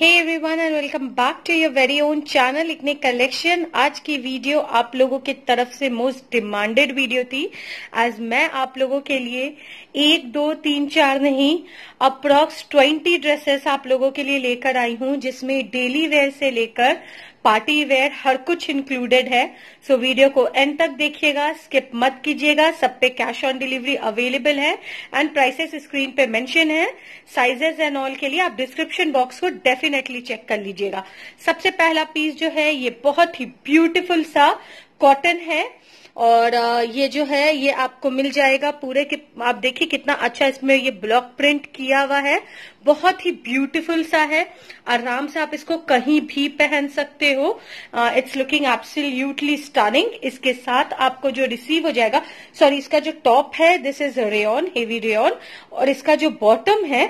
hey everyone and welcome back to your very own channel इकने collection आज की video आप लोगों के तरफ से मोस्ट डिमांडेड वीडियो थी आज मैं आप लोगों के लिए एक दो तीन चार नहीं अप्रॉक्स ट्वेंटी ड्रेसेस आप लोगों के लिए लेकर आई हूं जिसमें डेली वेयर से लेकर पार्टी वेयर हर कुछ इंक्लूडेड है सो so, वीडियो को एंड तक देखिएगा स्किप मत कीजिएगा सब पे कैश ऑन डिलीवरी अवेलेबल है एंड प्राइसेस स्क्रीन पे मेंशन है साइजेस एंड ऑल के लिए आप डिस्क्रिप्शन बॉक्स को डेफिनेटली चेक कर लीजिएगा सबसे पहला पीस जो है ये बहुत ही ब्यूटिफुल सा कॉटन है और ये जो है ये आपको मिल जाएगा पूरे कि, आप देखिए कितना अच्छा इसमें ये ब्लॉक प्रिंट किया हुआ है बहुत ही ब्यूटीफुल सा है आराम से आप इसको कहीं भी पहन सकते हो इट्स लुकिंग एब्सोल्यूटली स्टनिंग इसके साथ आपको जो रिसीव हो जाएगा सॉरी इसका जो टॉप है this is rayon heavy rayon और इसका जो बॉटम है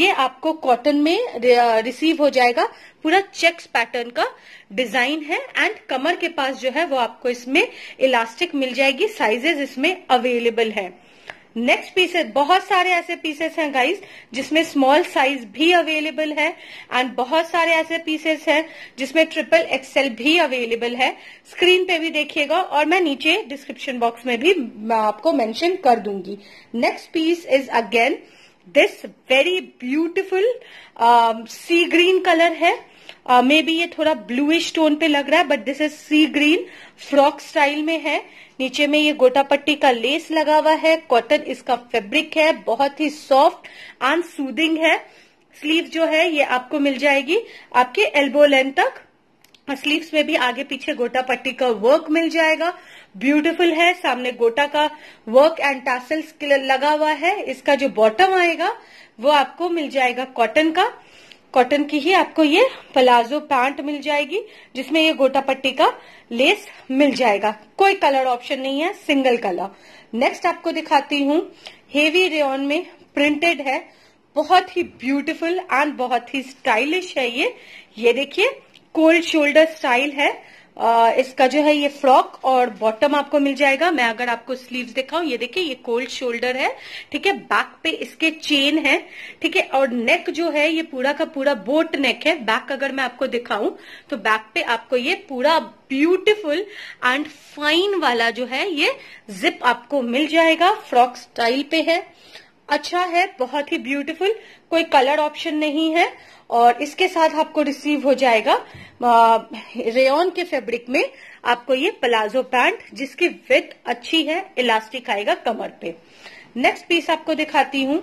ये आपको कॉटन में रिसीव हो जाएगा पूरा चेक्स पैटर्न का डिजाइन है एंड कमर के पास जो है वो आपको इसमें इलास्टिक मिल जाएगी साइजेस इसमें अवेलेबल है नेक्स्ट पीसेस बहुत सारे ऐसे पीसेस हैं गाइस जिसमें स्मॉल साइज भी अवेलेबल है एंड बहुत सारे ऐसे पीसेस हैं जिसमें ट्रिपल एक्सेल भी अवेलेबल है स्क्रीन पे भी देखिएगा और मैं नीचे डिस्क्रिप्शन बॉक्स में भी आपको मेंशन कर दूंगी next piece is again this very beautiful sea green colour है मे uh, बी ये थोड़ा ब्लूइश टोन पे लग रहा है but this is sea green frock style में है नीचे में ये गोटा पट्टी का लेस लगा हुआ है कॉटन इसका फेब्रिक है बहुत ही सॉफ्ट एंड सूदिंग है स्लीव जो है ये आपको मिल जाएगी आपके एल्बो लेंथ तक स्लीव्स uh, में भी आगे पीछे गोटा पट्टी का वर्क मिल जाएगा ब्यूटीफुल है सामने गोटा का वर्क एंड टासल्स लगा हुआ है इसका जो बॉटम आएगा वो आपको मिल जाएगा कॉटन का कॉटन की ही आपको ये प्लाजो पैंट मिल जाएगी जिसमें ये गोटा पट्टी का लेस मिल जाएगा कोई कलर ऑप्शन नहीं है सिंगल कलर नेक्स्ट आपको दिखाती हूँ हेवी रेन में प्रिंटेड है बहुत ही ब्यूटीफुल एंड बहुत ही स्टाइलिश है ये ये देखिए कोल्ड शोल्डर स्टाइल है आ, इसका जो है ये फ्रॉक और बॉटम आपको मिल जाएगा मैं अगर आपको स्लीव्स दिखाऊं ये देखिए ये कोल्ड शोल्डर है ठीक है बैक पे इसके चेन है ठीक है और नेक जो है ये पूरा का पूरा बोट नेक है बैक अगर मैं आपको दिखाऊं तो बैक पे आपको ये पूरा ब्यूटीफुल एंड फाइन वाला जो है ये जिप आपको मिल जाएगा फ्रॉक स्टाइल पे है अच्छा है बहुत ही ब्यूटीफुल कोई कलर ऑप्शन नहीं है और इसके साथ आपको रिसीव हो जाएगा रेन के फैब्रिक में आपको ये प्लाजो पैंट जिसकी विथ अच्छी है इलास्टिक आएगा कमर पे नेक्स्ट पीस आपको दिखाती हूँ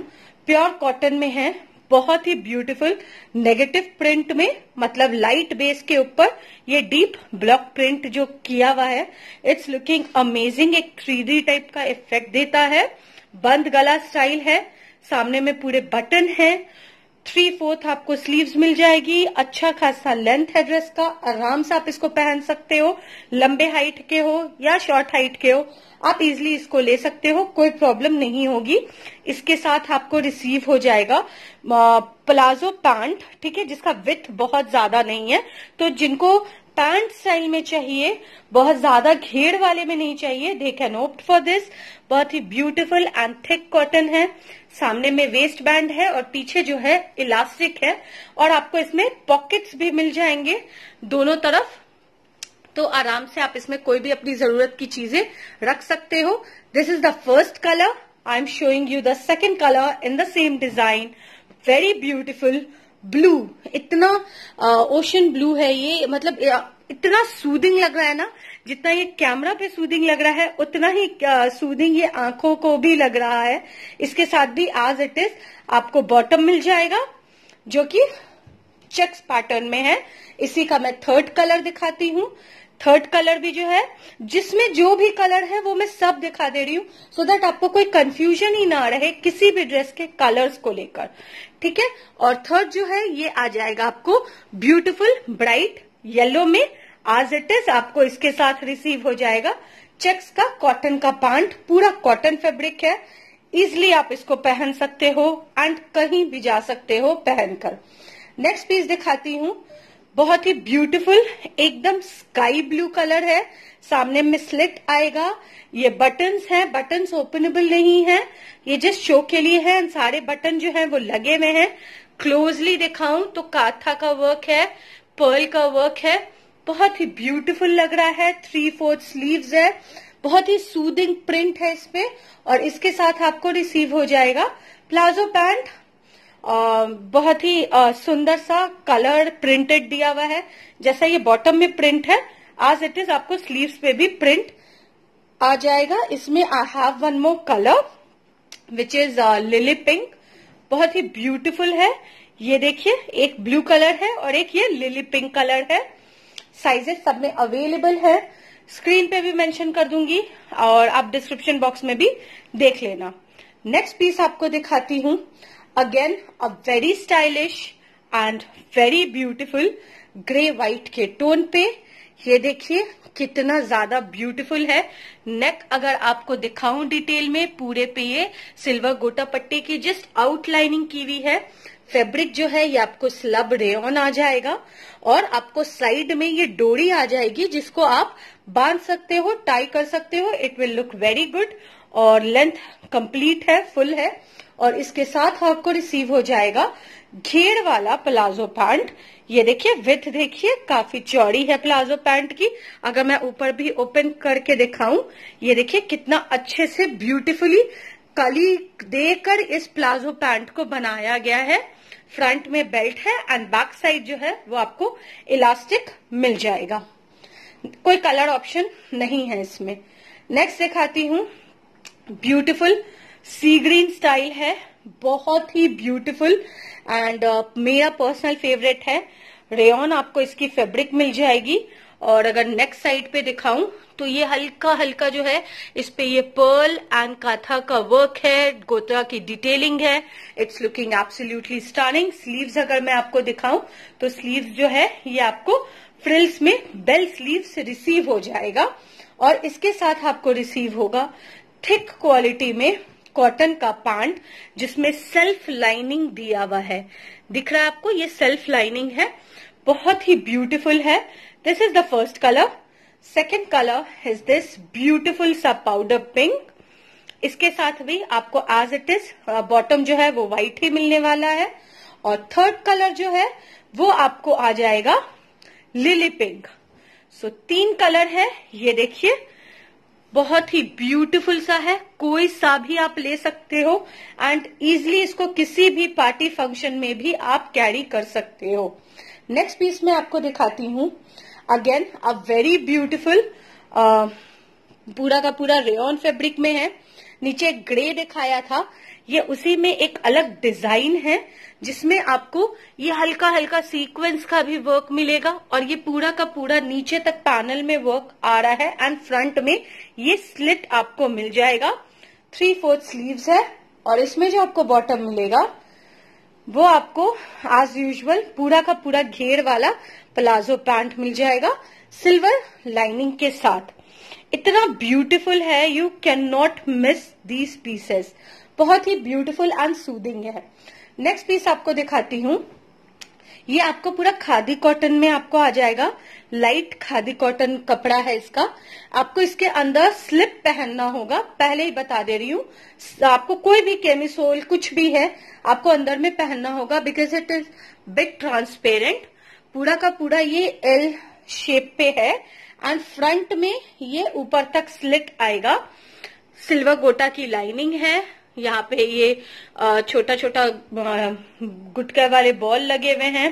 प्योर कॉटन में है बहुत ही ब्यूटीफुल नेगेटिव प्रिंट में मतलब लाइट बेस के ऊपर ये डीप ब्लॉक प्रिंट जो किया हुआ है इट्स लुकिंग अमेजिंग एक थ्री टाइप का इफेक्ट देता है बंद गला स्टाइल है सामने में पूरे बटन है थ्री फोर्थ आपको स्लीव्स मिल जाएगी अच्छा खासा लेंथ है ड्रेस का आराम से आप इसको पहन सकते हो लंबे हाइट के हो या शॉर्ट हाइट के हो आप इजिली इसको ले सकते हो कोई प्रॉब्लम नहीं होगी इसके साथ आपको रिसीव हो जाएगा प्लाजो पैंट ठीक है जिसका विथ बहुत ज्यादा नहीं है तो जिनको पैंट स्टाइल में चाहिए बहुत ज्यादा घेर वाले में नहीं चाहिए they can opt for this बहुत ही ब्यूटीफुल एंड थिक कॉटन है सामने में वेस्ट बैंड है और पीछे जो है इलास्टिक है और आपको इसमें पॉकेट्स भी मिल जाएंगे दोनों तरफ तो आराम से आप इसमें कोई भी अपनी जरूरत की चीजें रख सकते हो this is the first colour I am showing you the second colour in the same design very beautiful blue इतना ओशन ब्लू है ये मतलब इतना सूदिंग लग रहा है ना जितना ये कैमरा पे सूदिंग लग रहा है उतना ही सूदिंग ये आंखों को भी लग रहा है इसके साथ भी आज इट इज आपको बॉटम मिल जाएगा जो कि चेक्स पैटर्न में है इसी का मैं थर्ड कलर दिखाती हूँ थर्ड कलर भी जो है जिसमें जो भी कलर है वो मैं सब दिखा दे रही हूँ सो so दैट आपको कोई कंफ्यूजन ही ना रहे किसी भी ड्रेस के कलर्स को लेकर ठीक है और थर्ड जो है ये आ जाएगा आपको ब्यूटिफुल ब्राइट येलो में आज इट इज आपको इसके साथ रिसीव हो जाएगा चेक्स का कॉटन का पांट पूरा कॉटन फैब्रिक है इजिली आप इसको पहन सकते हो एंड कहीं भी जा सकते हो पहनकर नेक्स्ट पीस दिखाती हूँ बहुत ही ब्यूटीफुल एकदम स्काई ब्लू कलर है सामने में स्लिट आएगा ये बटन्स हैं बटन्स ओपनेबल नहीं है ये जस्ट शो के लिए है सारे बटन जो है वो लगे हुए हैं क्लोजली दिखाऊं तो काथा का वर्क है पर्ल का वर्क है बहुत ही ब्यूटीफुल लग रहा है थ्री फोर्थ स्लीव्स है बहुत ही सूदिंग प्रिंट है इसपे और इसके साथ आपको रिसीव हो जाएगा प्लाजो पैंट बहुत ही सुंदर सा कलर प्रिंटेड दिया हुआ है जैसा ये बॉटम में प्रिंट है आज इट इज आपको स्लीव्स पे भी प्रिंट आ जाएगा इसमें I have one more colour which is lily pink बहुत ही ब्यूटीफुल है ये देखिए एक ब्लू कलर है और एक ये लिली पिंक कलर है साइजेस सब में अवेलेबल है स्क्रीन पे भी मेंशन कर दूंगी और आप डिस्क्रिप्शन बॉक्स में भी देख लेना नेक्स्ट पीस आपको दिखाती हूँ again a very stylish and very beautiful grey white के टोन पे ये देखिए कितना ज्यादा ब्यूटीफुल है नेक अगर आपको दिखाऊं डिटेल में पूरे पे ये सिल्वर गोटा पट्टी की जस्ट आउटलाइनिंग की हुई है फैब्रिक जो है ये आपको स्लब रेन आ जाएगा और आपको साइड में ये डोरी आ जाएगी जिसको आप बांध सकते हो टाई कर सकते हो it will look very good और लेंथ कंप्लीट है फुल है और इसके साथ आपको रिसीव हो जाएगा घेर वाला प्लाजो पैंट ये देखिए विथ देखिए काफी चौड़ी है प्लाजो पैंट की अगर मैं ऊपर भी ओपन करके दिखाऊं ये देखिए कितना अच्छे से ब्यूटीफुली कली देकर इस प्लाजो पैंट को बनाया गया है फ्रंट में बेल्ट है एंड बैक साइड जो है वो आपको इलास्टिक मिल जाएगा कोई कलर ऑप्शन नहीं है इसमें नेक्स्ट दिखाती हूँ ब्यूटिफुल सी ग्रीन स्टाइल है बहुत ही ब्यूटिफुल एंड uh, मेरा पर्सनल फेवरेट है रेन आपको इसकी फेब्रिक मिल जाएगी और अगर नेक्स्ट साइड पे दिखाऊं तो ये हल्का हल्का जो है इस पे ये पर्ल एंड काथा का वर्क है गोत्रा की डिटेलिंग है it's looking absolutely stunning sleeves अगर मैं आपको दिखाऊं तो स्लीव्स जो है ये आपको फ्रिल्स में बेल स्लीव्स रिसीव हो जाएगा और इसके साथ आपको रिसीव होगा थिक क्वालिटी में कॉटन का पांड जिसमें सेल्फ लाइनिंग दिया हुआ है दिख रहा है आपको ये सेल्फ लाइनिंग है बहुत ही ब्यूटीफुल है this is the first colour second colour is this beautiful सा पाउडर पिंक इसके साथ भी आपको एज इट इज बॉटम जो है वो व्हाइट ही मिलने वाला है और थर्ड कलर जो है वो आपको आ जाएगा लिली पिंक सो तीन कलर है ये देखिए बहुत ही ब्यूटीफुल सा है कोई सा भी आप ले सकते हो एंड इजिली इसको किसी भी पार्टी फंक्शन में भी आप कैरी कर सकते हो नेक्स्ट पीस में आपको दिखाती हूँ अगेन अ वेरी ब्यूटिफुल पूरा का पूरा रेन फेब्रिक में है नीचे ग्रे दिखाया था ये उसी में एक अलग डिजाइन है जिसमें आपको ये हल्का हल्का सीक्वेंस का भी वर्क मिलेगा और ये पूरा का पूरा नीचे तक पैनल में वर्क आ रहा है एंड फ्रंट में ये स्लिट आपको मिल जाएगा थ्री फोर्थ स्लीव्स है और इसमें जो आपको बॉटम मिलेगा वो आपको एज यूजल पूरा का पूरा घेर वाला प्लाजो पैंट मिल जाएगा सिल्वर लाइनिंग के साथ इतना ब्यूटीफुल है you can not miss these pieces बहुत ही ब्यूटीफुल एंड सूदिंग है नेक्स्ट पीस आपको दिखाती हूँ ये आपको पूरा खादी कॉटन में आपको आ जाएगा लाइट खादी कॉटन कपड़ा है इसका आपको इसके अंदर स्लिप पहनना होगा पहले ही बता दे रही हूँ आपको कोई भी केमिसोल कुछ भी है आपको अंदर में पहनना होगा because it is big transparent पूरा का पूरा ये एल शेप पे है एंड फ्रंट में ये ऊपर तक स्लिट आएगा सिल्वर गोटा की लाइनिंग है यहाँ पे ये छोटा छोटा गुटका वाले बॉल लगे हुए हैं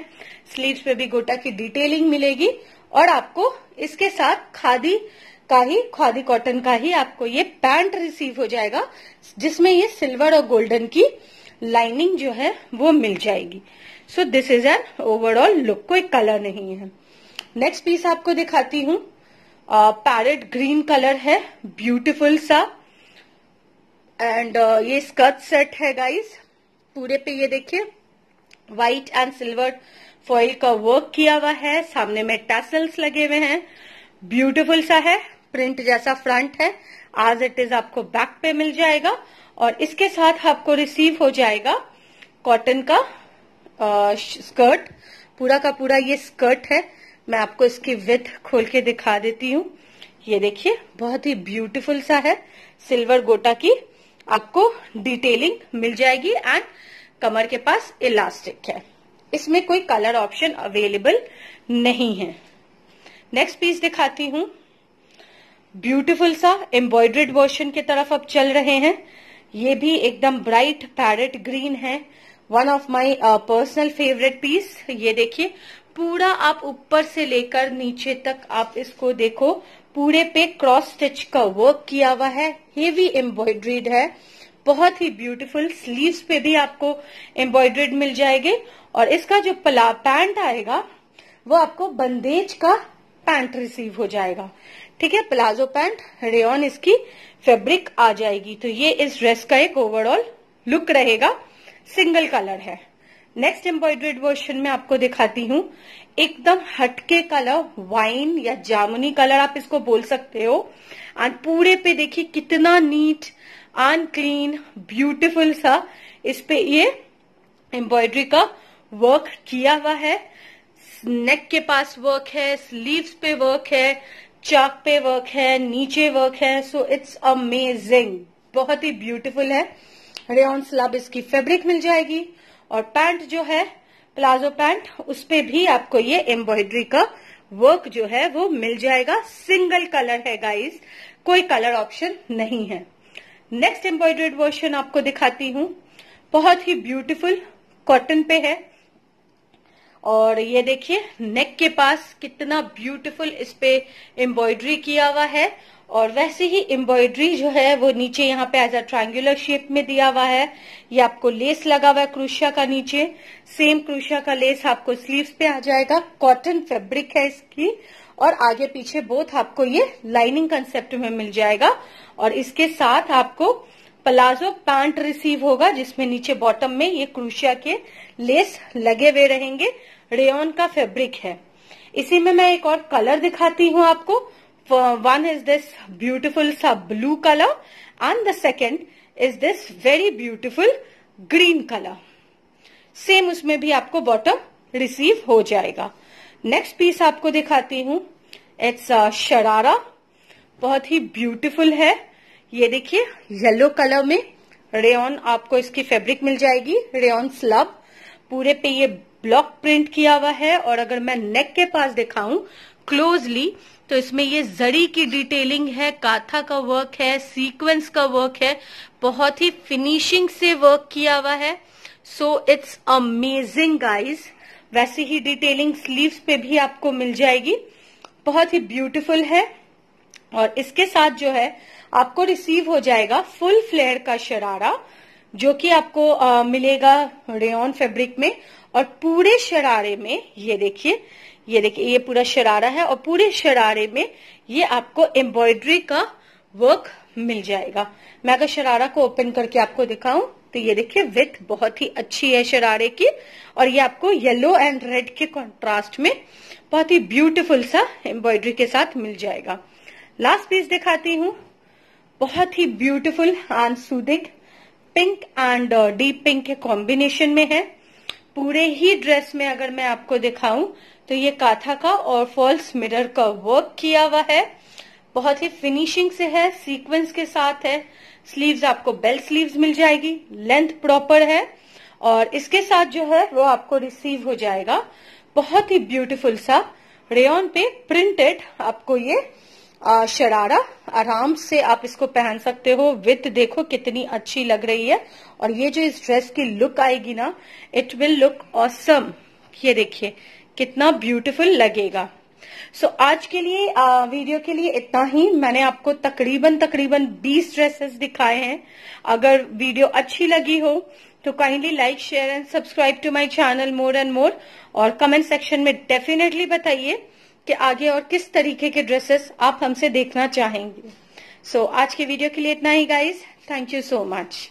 स्लीव्स पे भी गोटा की डिटेलिंग मिलेगी और आपको इसके साथ खादी का ही खादी कॉटन का ही आपको ये पैंट रिसीव हो जाएगा जिसमें ये सिल्वर और गोल्डन की लाइनिंग जो है वो मिल जाएगी so this is an overall look कोई कलर नहीं है नेक्स्ट पीस आपको दिखाती हूँ पैरेट ग्रीन कलर है ब्यूटिफुल सा एंड uh, ये स्कर्ट सेट है गाइस पूरे पे ये देखिए व्हाइट एंड सिल्वर फॉइल का वर्क किया हुआ है सामने में टैसल्स लगे हुए हैं ब्यूटीफुल सा है प्रिंट जैसा फ्रंट है आज इट इज आपको बैक पे मिल जाएगा और इसके साथ आपको रिसीव हो जाएगा कॉटन का स्कर्ट uh, पूरा का पूरा ये स्कर्ट है मैं आपको इसकी विथ खोल के दिखा देती हूँ ये देखिए बहुत ही ब्यूटीफुल सा है सिल्वर गोटा की आपको डिटेलिंग मिल जाएगी एंड कमर के पास इलास्टिक है इसमें कोई कलर ऑप्शन अवेलेबल नहीं है नेक्स्ट पीस दिखाती हूँ ब्यूटीफुल सा एम्ब्रॉयड्रेड वर्शन की तरफ अब चल रहे हैं ये भी एकदम ब्राइट पैरेट ग्रीन है one of my personal favourite piece ये देखिए पूरा आप ऊपर से लेकर नीचे तक आप इसको देखो पूरे पे क्रॉस स्टिच का वर्क किया हुआ है हेवी एम्ब्रॉयड्रीड है बहुत ही ब्यूटीफुल स्लीव्स पे भी आपको एम्ब्रॉयड्रीड मिल जाएगी और इसका जो पला पैंट आएगा वो आपको बंदेज का पैंट रिसीव हो जाएगा ठीक है प्लाजो पैंट रेन इसकी फैब्रिक आ जाएगी तो ये इस ड्रेस का एक ओवरऑल लुक रहेगा सिंगल कलर है नेक्स्ट एम्ब्रॉयड्रेड वर्शन में आपको दिखाती हूँ एकदम हटके कलर वाइन या जामुनी कलर आप इसको बोल सकते हो एंड पूरे पे देखिए कितना नीट एंड क्लीन ब्यूटीफुल सा इस पे ये एम्ब्रॉयड्री का वर्क किया हुआ है नेक के पास वर्क है स्लीव्स पे वर्क है चाक पे वर्क है नीचे वर्क है सो इट्स अमेजिंग बहुत ही ब्यूटीफुल है रेउन स्लब इसकी फेब्रिक मिल जाएगी और पैंट जो है प्लाजो पैंट उस पर भी आपको ये एम्ब्रॉयडरी का वर्क जो है वो मिल जाएगा सिंगल कलर है गाइस कोई कलर ऑप्शन नहीं है नेक्स्ट एम्ब्रॉयड्रेड वर्शन आपको दिखाती हूँ बहुत ही ब्यूटीफुल कॉटन पे है और ये देखिए नेक के पास कितना ब्यूटीफुल इस पे एम्ब्रॉयडरी किया हुआ है और वैसे ही एम्ब्रॉयडरी जो है वो नीचे यहाँ पे एज अ ट्राइंगुलर शेप में दिया हुआ है ये आपको लेस लगा हुआ है क्रूशिया का नीचे सेम क्रूशिया का लेस आपको स्लीव्स पे आ जाएगा कॉटन फैब्रिक है इसकी और आगे पीछे बोथ आपको ये लाइनिंग कंसेप्ट में मिल जाएगा और इसके साथ आपको प्लाजो पैंट रिसीव होगा जिसमें नीचे बॉटम में ये क्रूशिया के लेस लगे हुए रहेंगे रेन का फैब्रिक है इसी में मैं एक और कलर दिखाती हूँ आपको वन इज दिस ब्यूटिफुल सा blue colour and the second is this very beautiful green colour same उसमें भी आपको बॉटम रिसीव हो जाएगा नेक्स्ट पीस आपको दिखाती हूँ इट्स शरारा बहुत ही ब्यूटिफुल है ये देखिए येलो कलर में रेन आपको इसकी फैब्रिक मिल जाएगी रेन स्लब पूरे पे ये ब्लॉक प्रिंट किया हुआ है और अगर मैं नेक के पास दिखाऊं क्लोजली तो इसमें ये जरी की डिटेलिंग है काथा का वर्क है सीक्वेंस का वर्क है बहुत ही फिनिशिंग से वर्क किया हुआ है सो इट्स अमेजिंग गाइस वैसे ही डिटेलिंग स्लीव्स पे भी आपको मिल जाएगी बहुत ही ब्यूटीफुल है और इसके साथ जो है आपको रिसीव हो जाएगा फुल फ्लेयर का शरारा जो कि आपको आ, मिलेगा रेन फैब्रिक में और पूरे शरारे में ये देखिए ये देखिए ये पूरा शरारा है और पूरे शरारे में ये आपको एम्ब्रॉयडरी का वर्क मिल जाएगा मैं अगर शरारा को ओपन करके आपको दिखाऊं तो ये देखिए विथ बहुत ही अच्छी है शरारे की और ये आपको येलो एंड रेड के कंट्रास्ट में बहुत ही ब्यूटीफुल सा एम्ब्रॉयडरी के साथ मिल जाएगा लास्ट पीस दिखाती हूँ बहुत ही beautiful and soothing pink and deep pink के कॉम्बिनेशन में है पूरे ही ड्रेस में अगर मैं आपको दिखाऊं तो ये काथा का और फॉल्स मिरर का वर्क किया हुआ है बहुत ही फिनिशिंग से है सीक्वेंस के साथ है स्लीव्स आपको बेल स्लीव्स मिल जाएगी लेंथ प्रॉपर है और इसके साथ जो है वो आपको रिसीव हो जाएगा बहुत ही ब्यूटीफुल सा रेन पे प्रिंटेड आपको ये शरारा आराम से आप इसको पहन सकते हो विथ देखो कितनी अच्छी लग रही है और ये जो इस ड्रेस की लुक आएगी ना इट विल लुक ऑसम ये देखिए कितना ब्यूटीफुल लगेगा सो so, आज के लिए आ, वीडियो के लिए इतना ही मैंने आपको तकरीबन तकरीबन 20 ड्रेसेस दिखाए हैं अगर वीडियो अच्छी लगी हो तो kindly like share and subscribe to my channel more and more और कमेंट सेक्शन में डेफिनेटली बताइए कि आगे और किस तरीके के ड्रेसेस आप हमसे देखना चाहेंगे सो so, आज के वीडियो के लिए इतना ही guys thank you so much